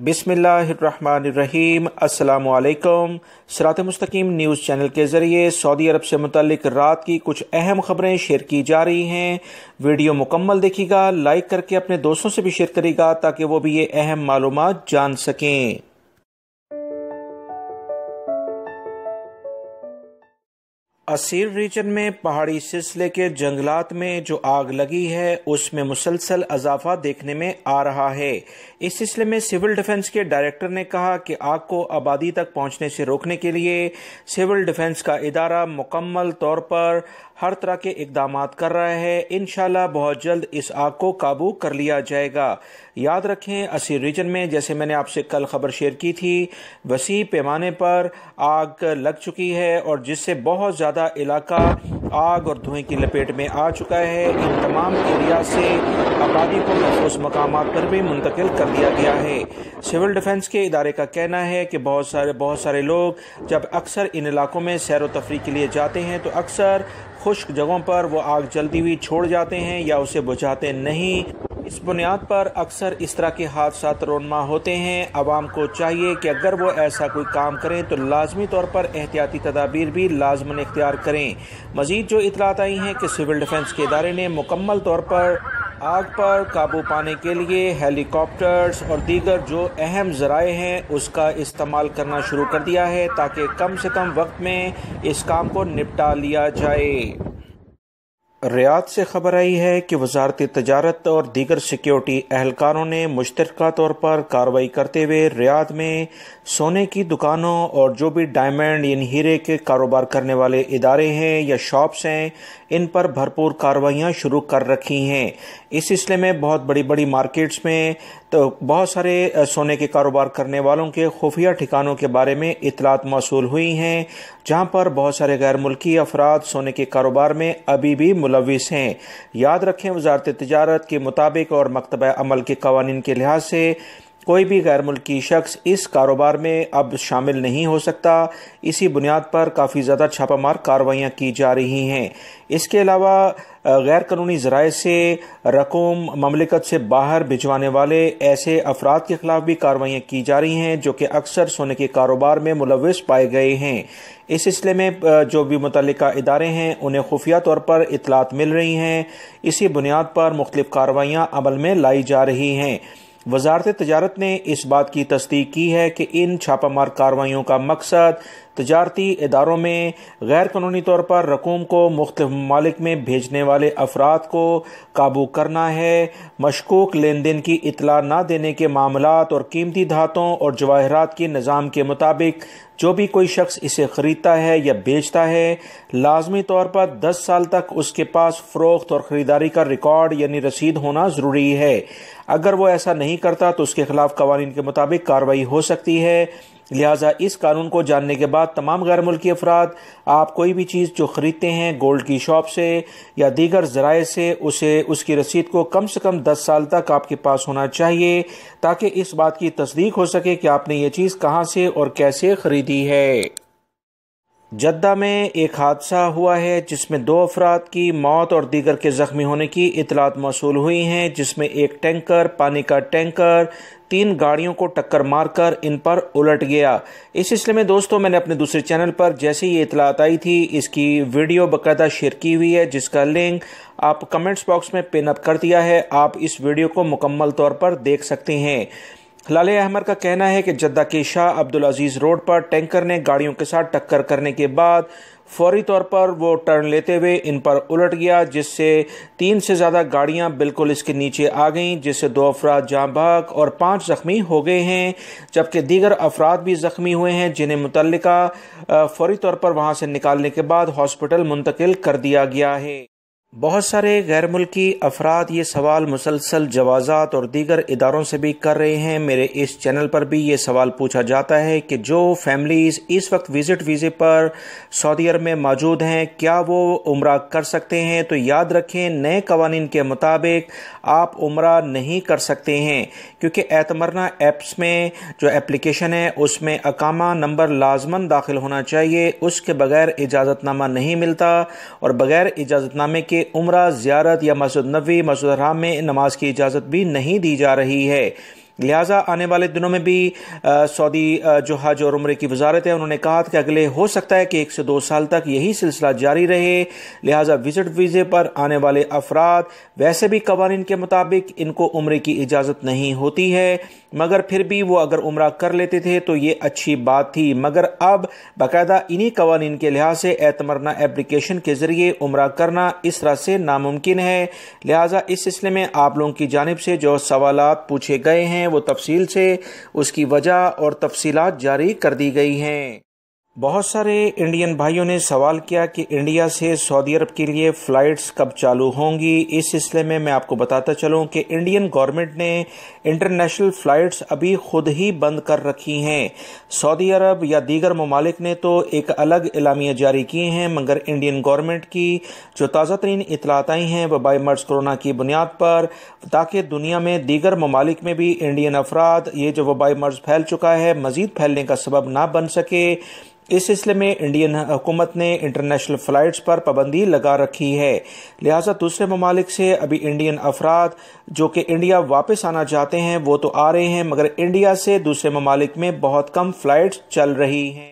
बिसमीम् अल्लाम सरात मस्तकीम news channel के ज़रिए सऊदी अरब से मुतलिक रात की कुछ अहम ख़बरें शेयर की जा रही हैं वीडियो मुकम्मल देखिएगा लाइक करके अपने दोस्तों से भी शेयर करेगा ताकि वो भी ये अहम मालूम जान सकें असीर रीजन में पहाड़ी सिलसिले के जंगलात में जो आग लगी है उसमें मुसलसल अजाफा देखने में आ रहा है इस सिलसिले में सिविल डिफेंस के डायरेक्टर ने कहा कि आग को आबादी तक पहुंचने से रोकने के लिए सिविल डिफेंस का इदारा मुकम्मल तौर पर हर तरह के इकदाम कर रहा है इन बहुत जल्द इस आग को काबू कर लिया जाएगा याद रखें असीर रीजन में जैसे मैंने आपसे कल खबर शेयर की थी वसी पैमाने पर आग लग चुकी है और जिससे बहुत ज़्यादा ज्यादा इलाका आग और धुएं की लपेट में आ चुका है इन तमाम एरिया से आबादी को महफूज मकाम पर भी मुंतकिल कर दिया गया है सिविल डिफेंस के इदारे का कहना है कि बहुत सारे बहुत सारे लोग जब अक्सर इन इलाकों में सैर तफरी के लिए जाते हैं तो अक्सर खुश्क जगहों पर वो आग जलती हुई छोड़ जाते हैं या उसे बुझाते नहीं इस बुनियाद पर अक्सर इस तरह के हादसा रोनमा होते हैं आवाम को चाहिए कि अगर वो ऐसा कोई काम करें तो लाजमी तौर पर एहतियाती तदाबीर भी लाजमन इख्तियार करें मज़ीद जो इतलात आई हैं कि सिविल डिफेंस के इदारे ने मुकम्मल तौर पर आग पर काबू पाने के लिए हेलीकॉप्टर्स और दीगर जो अहम ज़राए हैं उसका इस्तेमाल करना शुरू कर दिया है ताकि कम से कम वक्त में इस काम को निपटा लिया जाए रियाद से खबर आई है कि वजारती तजारत और दीगर सिक्योरिटी एहलकारों ने मुश्तरका तौर पर कार्रवाई करते हुए रियाद में सोने की दुकानों और जो भी डायमंड यानी हीरे के कारोबार करने वाले इदारे हैं या शॉप्स हैं इन पर भरपूर कार्रवाइयाँ शुरू कर रखी हैं इस सिलसिले में बहुत बड़ी बड़ी मार्केट्स में तो बहुत सारे सोने के कारोबार करने वालों के खुफिया ठिकानों के बारे में इतलात मौसू हुई हैं जहाँ पर बहुत सारे गैर मुल्की अफराद सोने के कारोबार में अभी भी मुलविस हैं याद रखें वजारत तजारत के मुताबिक और मकतब अमल के कवानीन के लिहाज से कोई भी गैर मुल्की शख्स इस कारोबार में अब शामिल नहीं हो सकता इसी बुनियाद पर काफ़ी ज़्यादा छापामार कार्रवाइयाँ की जा रही हैं इसके अलावा गैर कानूनी ज़राए से रकूम ममलिकत से बाहर भिजवाने वाले ऐसे अफराद के खिलाफ भी कार्रवाइयाँ की जा रही हैं जो कि अक्सर सोने के कारोबार में मुलविस पाए गए हैं इस सिलसिले में जो भी मुतल इदारे हैं उन्हें खुफिया तौर पर इतलात मिल रही हैं इसी बुनियाद पर मुख्तफ कार्रवाइयाँ अमल में लाई जा रही हैं वजारत तजारत ने इस बात की तस्दीक की है कि इन छापामार कार्रवाइयों का मकसद तजारती इदारों में गैर कानूनी तौर पर रकूम को मुख्त ममालिक में भेजने वाले अफराद को काबू करना है मशकूक लेन देन की इतला न देने के मामला और कीमती धातों और जवाहरात के निज़ाम के मुताबिक जो भी कोई शख्स इसे ख़रीदता है या बेचता है लाजमी तौर पर 10 साल तक उसके पास फ़रोख्त और ख़रीदारी का रिकॉर्ड यानी रसीद होना ज़रूरी है अगर वो ऐसा नहीं करता तो उसके खिलाफ कवानीन के मुताबिक कार्रवाई हो सकती है लिहाजा इस कानून को जानने के बाद तमाम गैर मुल्की अफराद आप कोई भी चीज़ जो ख़रीदते हैं गोल्ड की शॉप से या दीगर ज़राए से उसे उसकी रसीद को कम से कम दस साल तक आपके पास होना चाहिए ताकि इस बात की तस्दीक हो सके कि आपने ये चीज़ कहाँ से और कैसे ख़रीदी है जद्दा में एक हादसा हुआ है जिसमें दो अफराद की मौत और दीगर के ज़ख्मी होने की इतलात मौसू हुई हैं जिसमें एक टैंकर पानी का टैंकर तीन गाड़ियों को टक्कर मारकर इन पर उलट गया इस सिलसिले में दोस्तों मैंने अपने दूसरे चैनल पर जैसे ही इतलात आई थी इसकी वीडियो बाकायदा शेयर की हुई है जिसका लिंक आप कमेंट्स बॉक्स में पिन अप कर दिया है आप इस वीडियो को मुकम्मल तौर पर देख सकते हैं लाले अहमद का कहना है कि जद्दा के शाह अब्दुल अजीज़ रोड पर टैंकर ने गाड़ियों के साथ टक्कर करने के बाद फौरी तौर पर वो टर्न लेते हुए इन पर उलट गया जिससे तीन से ज़्यादा गाड़ियां बिल्कुल इसके नीचे आ गईं जिससे दो अफराद जाँ बहक और पांच ज़ख्मी हो गए हैं जबकि दीगर अफराद भी ज़ख्मी हुए हैं जिन्हें मुतल फौरी तौर पर वहां से निकालने के बाद हॉस्पिटल मुंतकिल कर दिया गया है बहुत सारे गैर मुल्की अफराद ये सवाल मुसलसल जवाज़ात और दीगर इदारों से भी कर रहे हैं मेरे इस चैनल पर भी ये सवाल पूछा जाता है कि जो फैमिलीज़ इस वक्त विज़िट वीज़े पर सऊदी अरब में मौजूद हैं क्या वो उम्र कर सकते हैं तो याद रखें नए कवानीन के मुताबिक आप उम्र नहीं कर सकते हैं क्योंकि एतमरना एप्स में जो एप्लीकेशन है उसमें अकामा नंबर लाजमन दाखिल होना चाहिए उसके बगैर इजाज़तनामा नहीं मिलता और बग़ैर इजाज़तनामे के उम्र ज़्यारत या मस्जिद नबी मस्जिद हराम में नमाज की इजाज़त भी नहीं दी जा रही है लिहाजा आने वाले दिनों में भी सऊदी जो हज और उम्र की वजारत है उन्होंने कहा कि अगले हो सकता है कि एक से दो साल तक यही सिलसिला जारी रहे लिहाजा विजिट वीज़े पर आने वाले अफराद वैसे भी कवानीन के मुताबिक इनको उम्र की इजाज़त नहीं होती है मगर फिर भी वो अगर उम्र कर लेते थे तो ये अच्छी बात थी मगर अब बाकायदा इन्हीं कवानीन के लिहाज से एतमरना एप्लीकेशन के ज़रिए उम्र करना इस तरह से नामुमकिन है लिहाजा इस सिलसिले में आप लोगों की जानब से जो सवाल पूछे गए हैं वो तफसील से उसकी वजह और तफसीत जारी कर दी गई हैं बहुत सारे इंडियन भाइयों ने सवाल किया कि इंडिया से सऊदी अरब के लिए फ़्लाइट्स कब चालू होंगी इस सिलसिले में मैं आपको बताता चलूं कि इंडियन गवर्नमेंट ने इंटरनेशनल फ़्लाइट्स अभी खुद ही बंद कर रखी हैं सऊदी अरब या दीगर ममालिक ने तो एक अलग इलामिया जारी किए हैं मगर इंडियन गवर्नमेंट की जो ताज़ा तरीन इतलात आई हैं वह बाई मर्ज कोरोना की बुनियाद पर ताकि दुनिया में दीगर ममालिक में भी इंडियन अफराद ये जो वबाई मर्ज फैल चुका है मज़ीद फैलने का सबब ना बन सके इस सिलसिले में इंडियन हुकूमत ने इंटरनेशनल फ्लाइट्स पर पाबंदी लगा रखी है लिहाजा दूसरे ममालिक से अभी इंडियन अफराद जो कि इंडिया वापस आना चाहते हैं वो तो आ रहे हैं मगर इंडिया से दूसरे ममालिक में बहुत कम फ्लाइट्स चल रही हैं